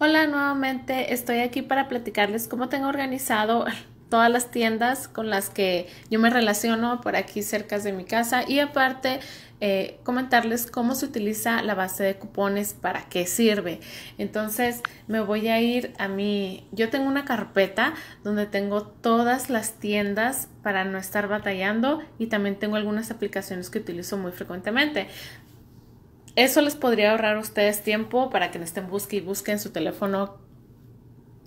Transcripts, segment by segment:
Hola, nuevamente estoy aquí para platicarles cómo tengo organizado todas las tiendas con las que yo me relaciono por aquí cerca de mi casa y aparte eh, comentarles cómo se utiliza la base de cupones, para qué sirve. Entonces me voy a ir a mi, yo tengo una carpeta donde tengo todas las tiendas para no estar batallando y también tengo algunas aplicaciones que utilizo muy frecuentemente. Eso les podría ahorrar a ustedes tiempo para que no estén busque y busquen su teléfono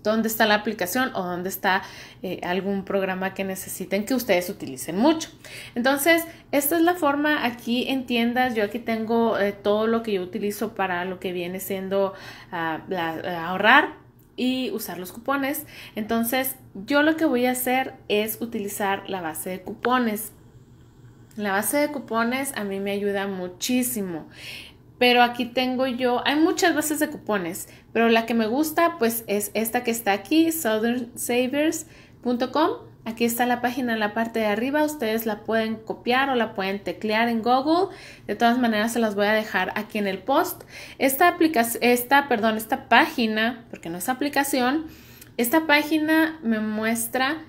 dónde está la aplicación o dónde está eh, algún programa que necesiten que ustedes utilicen mucho. Entonces, esta es la forma aquí en tiendas. Yo aquí tengo eh, todo lo que yo utilizo para lo que viene siendo ah, eh, ahorrar y usar los cupones. Entonces, yo lo que voy a hacer es utilizar la base de cupones. La base de cupones a mí me ayuda muchísimo pero aquí tengo yo, hay muchas bases de cupones, pero la que me gusta pues es esta que está aquí, southernsavers.com. Aquí está la página en la parte de arriba, ustedes la pueden copiar o la pueden teclear en Google. De todas maneras se las voy a dejar aquí en el post. Esta aplicación, esta, perdón, esta página, porque no es aplicación, esta página me muestra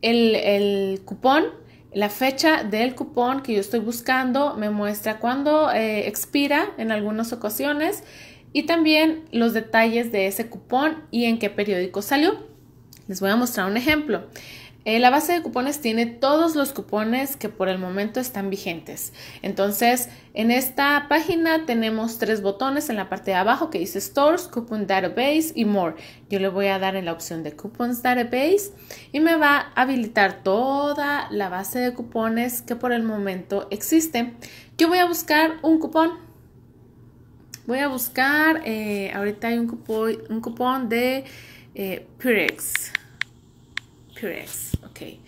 el, el cupón la fecha del cupón que yo estoy buscando me muestra cuándo eh, expira en algunas ocasiones y también los detalles de ese cupón y en qué periódico salió. Les voy a mostrar un ejemplo. Eh, la base de cupones tiene todos los cupones que por el momento están vigentes. Entonces, en esta página tenemos tres botones en la parte de abajo que dice Stores, Coupon Database y More. Yo le voy a dar en la opción de Coupons Database y me va a habilitar toda la base de cupones que por el momento existe. Yo voy a buscar un cupón. Voy a buscar, eh, ahorita hay un cupón, de eh, Purex. Ok.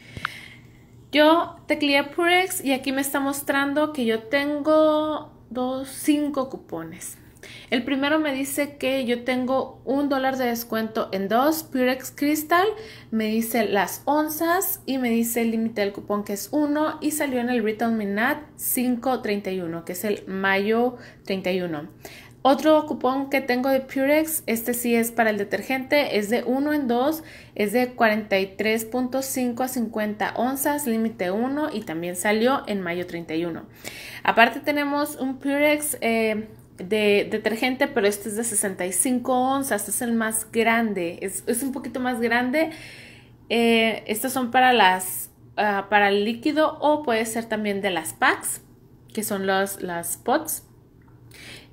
Yo tecleé Purex y aquí me está mostrando que yo tengo dos, cinco cupones. El primero me dice que yo tengo un dólar de descuento en dos Purex Crystal, me dice las onzas y me dice el límite del cupón que es 1 y salió en el Return Minat 531, que es el mayo 31. Otro cupón que tengo de Purex, este sí es para el detergente, es de 1 en 2, es de 43.5 a 50 onzas, límite 1 y también salió en mayo 31. Aparte tenemos un Purex eh, de detergente, pero este es de 65 onzas, es el más grande, es, un poquito más grande. Eh, estos son para las ah, para el líquido o puede ser también de las packs, que son los, las pots.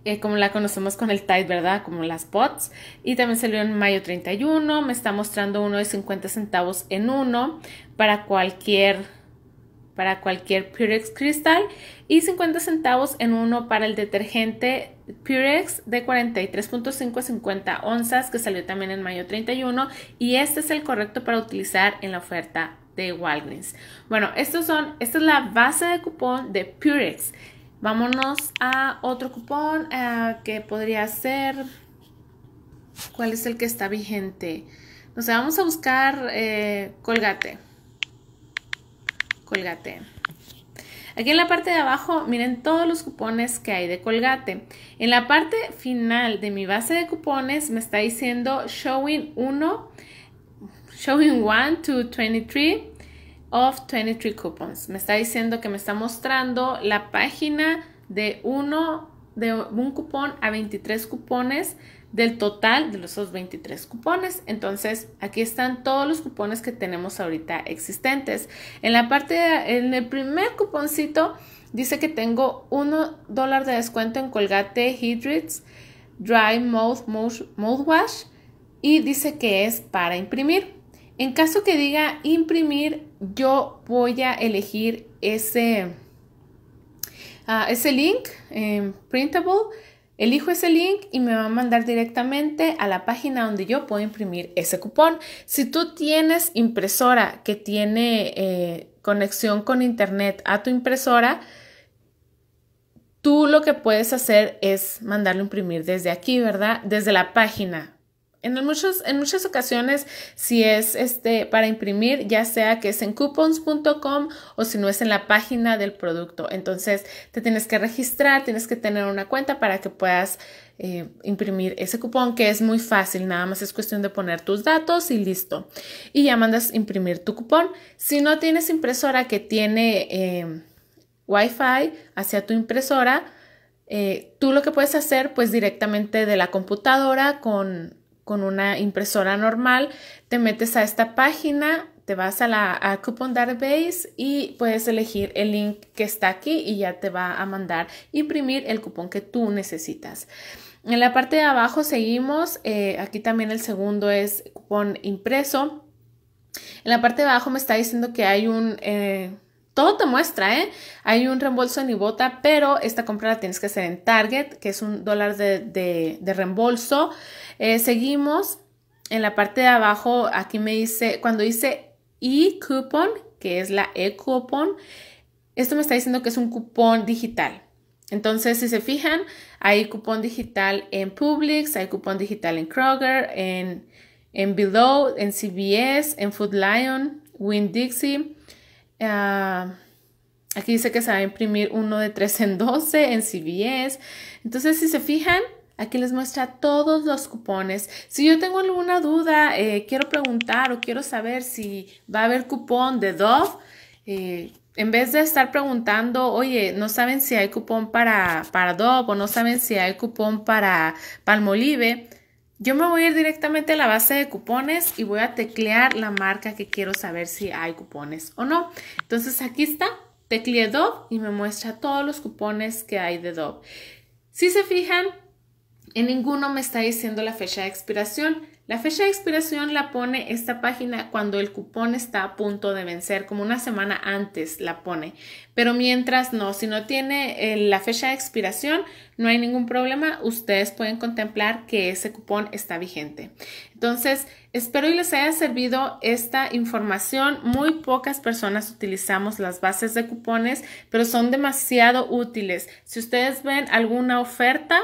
Eh, como la conocemos con el Tide, ¿verdad? Como las pots. Y también salió en mayo 31. Me está mostrando uno de 50 centavos en uno para cualquier para cualquier Purex Crystal y 50 centavos en uno para el detergente Purex de 43.5 50 onzas que salió también en mayo 31 y este es el correcto para utilizar en la oferta de Walgreens. Bueno, estos son, esta es la base de cupón de Purex. Vámonos a otro cupón eh, que podría ser. ¿Cuál es el que está vigente? No vamos a buscar eh, Colgate. Colgate. Aquí en la parte de abajo, miren todos los cupones que hay de Colgate. En la parte final de mi base de cupones me está diciendo Showing 1, Showing 1 to 23 of 23 coupons. Me está diciendo que me está mostrando la página de uno de un cupón a 23 cupones del total de los 23 cupones. Entonces, aquí están todos los cupones que tenemos ahorita existentes. En la parte, en el primer cuponcito, dice que tengo 1 dólar de descuento en Colgate hydrids Dry Mouth Mouthwash y dice que es para imprimir. En caso que diga imprimir, yo voy a elegir ese, ah, ese link em, printable. Elijo ese link y me va a mandar directamente a la página donde yo puedo imprimir ese cupón. Si tú tienes impresora que tiene eh, conexión con internet a tu impresora, tú lo que puedes hacer es mandarlo imprimir desde aquí, ¿verdad? Desde la página en, en muchas ocasiones, si es este, para imprimir, ya sea que es en coupons.com o si no es en la página del producto. Entonces, te tienes que registrar, tienes que tener una cuenta para que puedas eh, imprimir ese cupón, que es muy fácil, nada más es cuestión de poner tus datos y listo. Y ya mandas imprimir tu cupón. Si no tienes impresora que tiene eh, Wi-Fi hacia tu impresora, eh, tú lo que puedes hacer, pues directamente de la computadora con con una impresora normal, te metes a esta página, te vas a la a Coupon Database y puedes elegir el link que está aquí y ya te va a mandar imprimir el cupón que tú necesitas. En la parte de abajo seguimos, eh, aquí también el segundo es cupón impreso. En la parte de abajo me está diciendo que hay un... Eh, todo te muestra, ¿eh? Hay un reembolso en Ibota, pero esta compra la tienes que hacer en Target, que es un dólar de, de, reembolso. Eh, seguimos en la parte de abajo, aquí me dice, cuando dice e-coupon, que es la e-coupon, esto me está diciendo que es un cupón digital. Entonces, si se fijan, hay cupón digital en Publix, hay cupón digital en Kroger, en, en Below, en CVS, en Food Lion, Winn Dixie. Ah, aquí dice que se va a imprimir uno de tres en 12 en CBS Entonces, si se fijan, Aquí les muestra todos los cupones. Si yo tengo alguna duda, eh, quiero preguntar o quiero saber si va a haber cupón de Dove, eh, en vez de estar preguntando, oye, no saben si hay cupón para, para Dove o no saben si hay cupón para Palmolive, yo me voy a ir directamente a la base de cupones y voy a teclear la marca que quiero saber si hay cupones o no. Entonces aquí está, tecleé Dove y me muestra todos los cupones que hay de Dove. Si se fijan, en ninguno me está diciendo la fecha de expiración. La fecha de expiración la pone esta página cuando el cupón está a punto de vencer, como una semana antes la pone. Pero mientras no, si no tiene eh, la fecha de expiración, no hay ningún problema. Ustedes pueden contemplar que ese cupón está vigente. Entonces, espero y les haya servido esta información. Muy pocas personas utilizamos las bases de cupones, pero son demasiado útiles. Si ustedes ven alguna oferta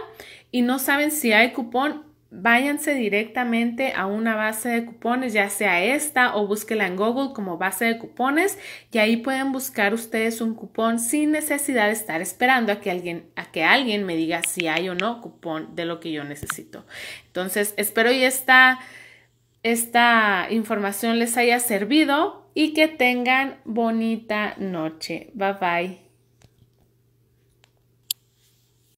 y no saben si hay cupón, váyanse directamente a una base de cupones, ya sea esta o búsquela en Google como base de cupones y ahí pueden buscar ustedes un cupón sin necesidad de estar esperando a que alguien, a que alguien me diga si hay o no cupón de lo que yo necesito. Entonces, espero y esta información les haya servido y que tengan bonita noche. Bye bye.